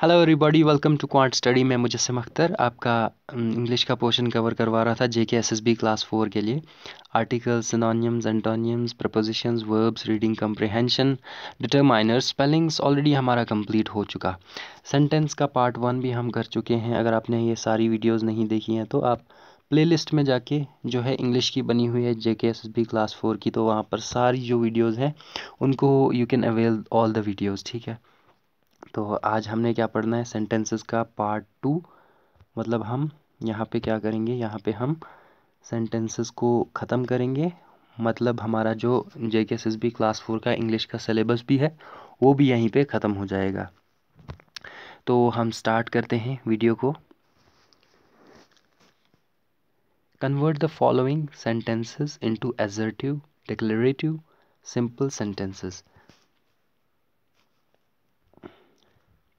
hello everybody welcome to quant study मैं मुजस्म अख्तर आपका English का पोर्शन कवर करवा रहा था J K S S B class four के लिए articles synonyms antonyms prepositions verbs reading comprehension determiner spellings already हमारा कंप्लीट हो चुका सेंटेंस का पार्ट वन भी हम कर चुके हैं अगर आपने ये सारी वीडियोज़ नहीं देखी हैं तो आप लिस्ट में जाके जो है इंग्लिश की बनी हुई है J K S S B class four की तो वहाँ पर सारी जो वीडियोज़ हैं उनको you can avail all the videos ठीक है तो आज हमने क्या पढ़ना है सेंटेंसेस का पार्ट टू मतलब हम यहाँ पे क्या करेंगे यहाँ पे हम सेंटेंसेस को ख़त्म करेंगे मतलब हमारा जो J K S S B class four का इंग्लिश का सिलेबस भी है वो भी यहीं पे ख़त्म हो जाएगा तो हम स्टार्ट करते हैं वीडियो को convert the following sentences into assertive declarative simple sentences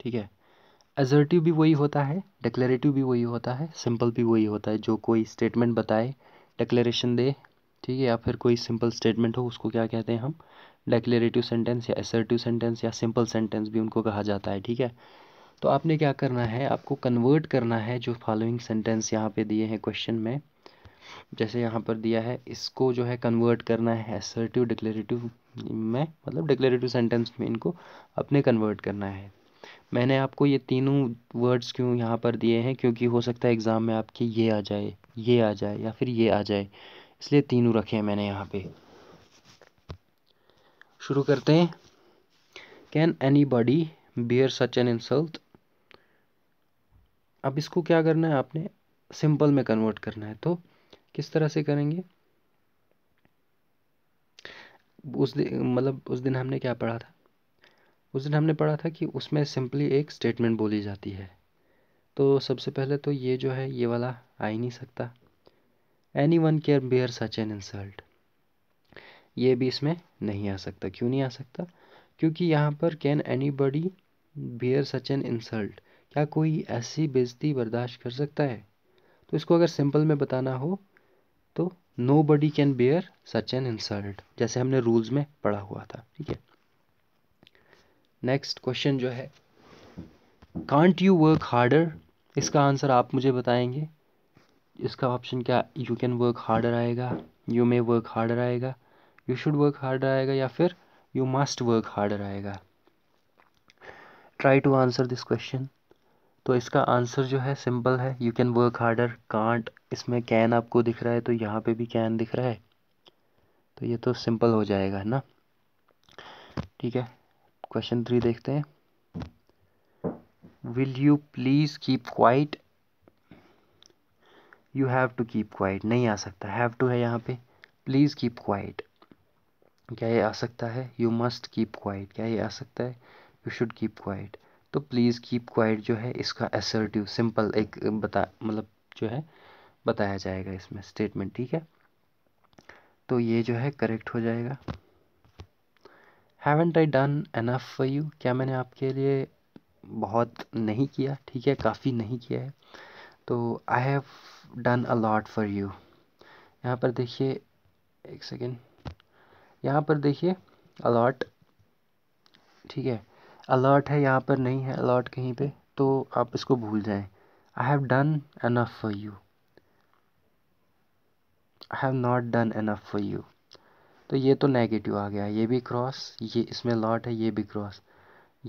ठीक है एजर्टिव भी वही होता है डिक्लेरेटिव भी वही होता है सिंपल भी वही होता है जो कोई स्टेटमेंट बताए डिक्लेरेशन दे ठीक है या फिर कोई सिंपल स्टेटमेंट हो उसको क्या कहते हैं हम डिक्लेरेटिव सेंटेंस या एसर्टिव सेंटेंस या सिंपल सेंटेंस भी उनको कहा जाता है ठीक है तो आपने क्या करना है आपको कन्वर्ट करना है जो फॉलोइंग सेंटेंस यहाँ पे दिए हैं क्वेश्चन में जैसे यहाँ पर दिया है इसको जो है कन्वर्ट करना है एसर्टिव डिक्लेरेटिव में मतलब डिक्लेरेटिव सेंटेंस में इनको अपने कन्वर्ट करना है मैंने आपको ये तीनों वर्ड्स क्यों यहाँ पर दिए हैं क्योंकि हो सकता है एग्ज़ाम में आपके ये आ जाए ये आ जाए या फिर ये आ जाए इसलिए तीनों रखे हैं मैंने यहाँ पे शुरू करते हैं can anybody bear such an insult अब इसको क्या करना है आपने सिंपल में कन्वर्ट करना है तो किस तरह से करेंगे उस दिन मतलब उस दिन हमने क्या पढ़ा था उस दिन हमने पढ़ा था कि उसमें सिंपली एक स्टेटमेंट बोली जाती है तो सबसे पहले तो ये जो है ये वाला आ ही नहीं सकता anyone care bear such an insult ये भी इसमें नहीं आ सकता क्यों नहीं आ सकता क्योंकि यहाँ पर can anybody bear such an insult क्या कोई ऐसी बेजती बर्दाश्त कर सकता है तो इसको अगर सिंपल में बताना हो तो nobody can bear such an insult जैसे हमने रूल्स में पढ़ा हुआ था ठीक है नेक्स्ट क्वेश्चन जो है कांट यू वर्क हार्डर इसका आंसर आप मुझे बताएंगे इसका ऑप्शन क्या यू कैन वर्क हार्डर आएगा यू मे वर्क हार्डर आएगा यू शुड वर्क हार्डर आएगा या फिर यू मस्ट वर्क हार्डर आएगा try to answer this question तो इसका आंसर जो है सिंपल है you can work harder can't इसमें कैन आपको दिख रहा है तो यहाँ पे भी कैन दिख रहा है तो ये तो सिंपल हो जाएगा है ना ठीक है क्वेश्चन थ्री देखते हैं will you please keep quiet you have to keep quiet नहीं आ सकता हैव टू है यहाँ पे प्लीज़ कीप क्वाइट क्या ये आ सकता है यू मस्ट कीप क्वाइट क्या ये आ सकता है यू शुड कीप क्वाइट तो प्लीज़ कीप क्वाइट जो है इसका एसर्टिव सिंपल एक बता मतलब जो है बताया जाएगा इसमें स्टेटमेंट ठीक है तो ये जो है करेक्ट हो जाएगा haven't I done enough for you क्या मैंने आपके लिए बहुत नहीं किया ठीक है काफ़ी नहीं किया है तो I have done a lot for you यहाँ पर देखिए एक सेकेंड यहाँ पर देखिए अलॉट ठीक है अलॉट है यहाँ पर नहीं है अलॉट कहीं पे तो आप इसको भूल जाएं I have done enough for you I have not done enough for you तो ये तो नेगेटिव आ गया ये भी क्रॉस ये इसमें लॉट है ये भी क्रॉस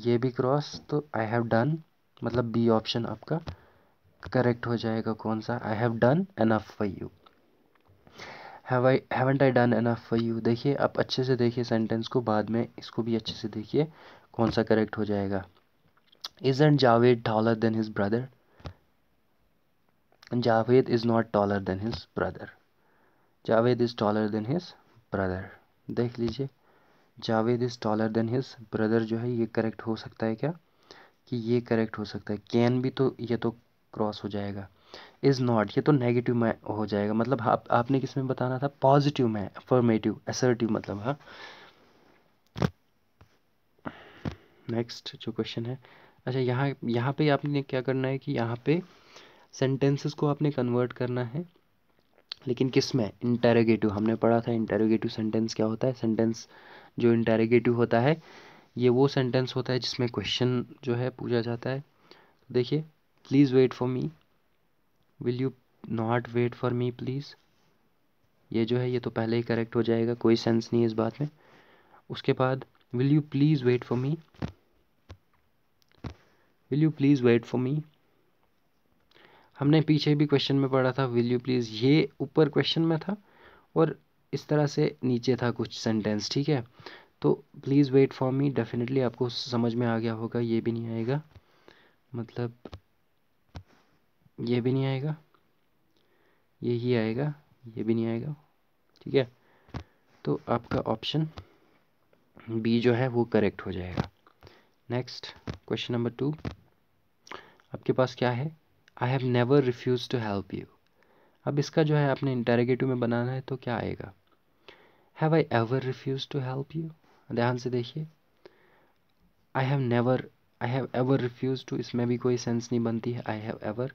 ये भी क्रॉस तो आई हैव डन मतलब बी ऑप्शन आपका करेक्ट हो जाएगा कौन सा I have done enough for you have I haven't I done enough for you देखिए आप अच्छे से देखिए सेंटेंस को बाद में इसको भी अच्छे से देखिए कौन सा करेक्ट हो जाएगा is and Javed taller than his brother Javed is not taller than his brother Javed is taller than his brother देख लीजिए Javed is taller than his brother जो है ये करेक्ट हो सकता है क्या कि ये करेक्ट हो सकता है कैन भी तो ये तो क्रॉस हो जाएगा इज़ नॉट ये तो नेगेटिव में हो जाएगा मतलब आप, आपने किस में बताना था पॉजिटिव में अफर्मेटिव असर्टिव मतलब हाँ नेक्स्ट जो क्वेश्चन है अच्छा यहाँ यहाँ पे आपने क्या करना है कि यहाँ पे सेंटेंसेस को आपने कन्वर्ट करना है लेकिन किस में इंटेरोगेटिव हमने पढ़ा था इंटेरोगेटिव सेंटेंस क्या होता है सेंटेंस जो इंटेरोगेटिव होता है ये वो सेंटेंस होता है जिसमें क्वेश्चन जो है पूछा जाता है तो देखिए please wait for me will you not wait for me please ये जो है ये तो पहले ही करेक्ट हो जाएगा कोई सेंस नहीं है इस बात में उसके बाद will you please wait for me will you please wait for me हमने पीछे भी क्वेश्चन में पढ़ा था विल यू प्लीज़ ये ऊपर क्वेश्चन में था और इस तरह से नीचे था कुछ सेंटेंस ठीक है तो please wait for me definitely आपको समझ में आ गया होगा ये भी नहीं आएगा मतलब ये भी नहीं आएगा ये ही आएगा ये भी नहीं आएगा ठीक है तो आपका ऑप्शन बी जो है वो करेक्ट हो जाएगा नेक्स्ट क्वेश्चन नंबर टू आपके पास क्या है I have never refuse to help you अब इसका जो है आपने इंटेरोगेटिव में बनाना है तो क्या आएगा have I ever refuse to help you ध्यान से देखिए I have never I have ever refuse to इसमें भी कोई सेंस नहीं बनती है I have ever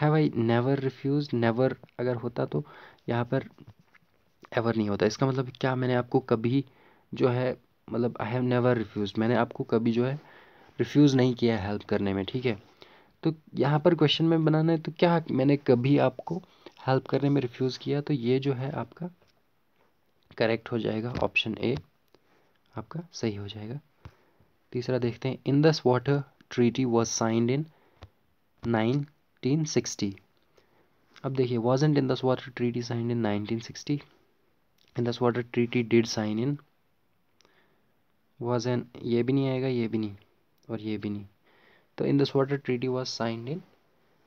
have I never refuse never अगर होता तो यहाँ पर एवर नहीं होता इसका मतलब क्या मैंने आपको कभी जो है मतलब आई हैव नेवर रिफ्यूज़ मैंने आपको कभी जो है रिफ्यूज़ नहीं किया हेल्प करने में ठीक है तो यहाँ पर क्वेश्चन में बनाना है तो क्या मैंने कभी आपको हेल्प करने में रिफ्यूज़ किया तो ये जो है आपका करेक्ट हो जाएगा ऑप्शन ए आपका सही हो जाएगा तीसरा देखते हैं in this water treaty was signed in sixty अब देखिए was and in this water treaty signed in sixty in this water treaty did sign in was an ये भी नहीं आएगा ये भी नहीं और ये भी नहीं तो in this water treaty was signed in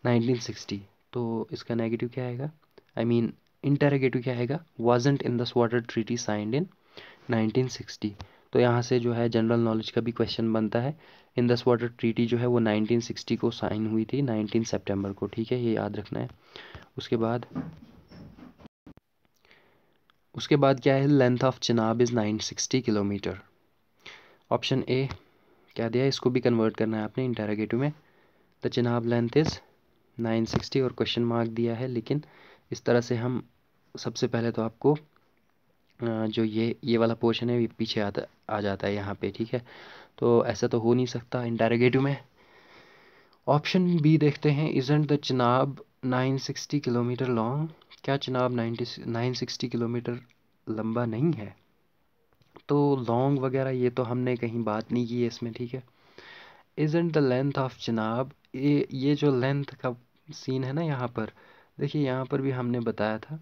1960 तो इसका नेगेटिव क्या आएगा आई मीन इंटरगेटिव क्या आएगा wasn't in this water treaty signed in 1960 तो यहाँ से जो है जनरल नॉलेज का भी क्वेश्चन बनता है इन दस वाटर ट्रीटी जो है वो 1960 को साइन हुई थी 19 सितंबर को ठीक है ये याद रखना है उसके बाद उसके बाद क्या है length of Chenab is 960 kilometre option A क्या दिया इसको भी कन्वर्ट करना है आपने इंटेरागेटिव में द चिनाब लेंथ इज़ 960 और क्वेश्चन मार्क दिया है लेकिन इस तरह से हम सबसे पहले तो आपको जो ये ये वाला पोर्शन है ये पीछे आता आ जाता है यहाँ पे ठीक है तो ऐसा तो हो नहीं सकता इंटेरोगेटिव में ऑप्शन बी देखते हैं isn't the Chenab 960 kilometre long क्या चिनाब 90 960 किलोमीटर लंबा नहीं है तो लॉन्ग वगैरह ये तो हमने कहीं बात नहीं की है इसमें ठीक है is the length of Chenab ये ये जो लेंथ का सीन है ना यहाँ पर देखिए यहाँ पर भी हमने बताया था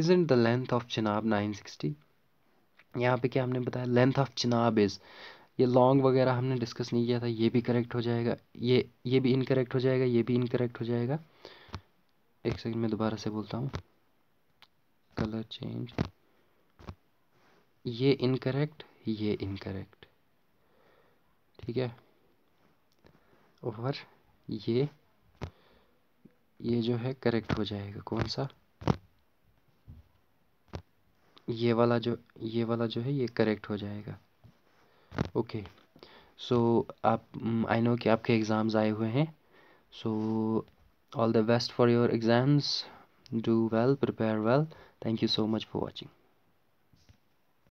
is the length of Chenab nine sixty यहाँ पर क्या हमने बताया लेंथ ऑफ जनाब इज़ ये लॉन्ग वगैरह हमने डिस्कस नहीं किया था ये भी करेक्ट हो जाएगा ये ये भी इनकरेक्ट हो जाएगा ये भी इनकरेक्ट हो जाएगा एक सेकंड मैं दोबारा से बोलता हूँ कलर चेंज ये इनकरेक्ट ये इनकरेक्ट ठीक है और ये ये जो है करेक्ट हो जाएगा कौन सा ये वाला जो ये वाला जो है ये करेक्ट हो जाएगा ओके सो आप आई mm, नो कि आपके एग्ज़ाम्स आए हुए हैं so all the best for your exams do well prepare well thank you so much for watching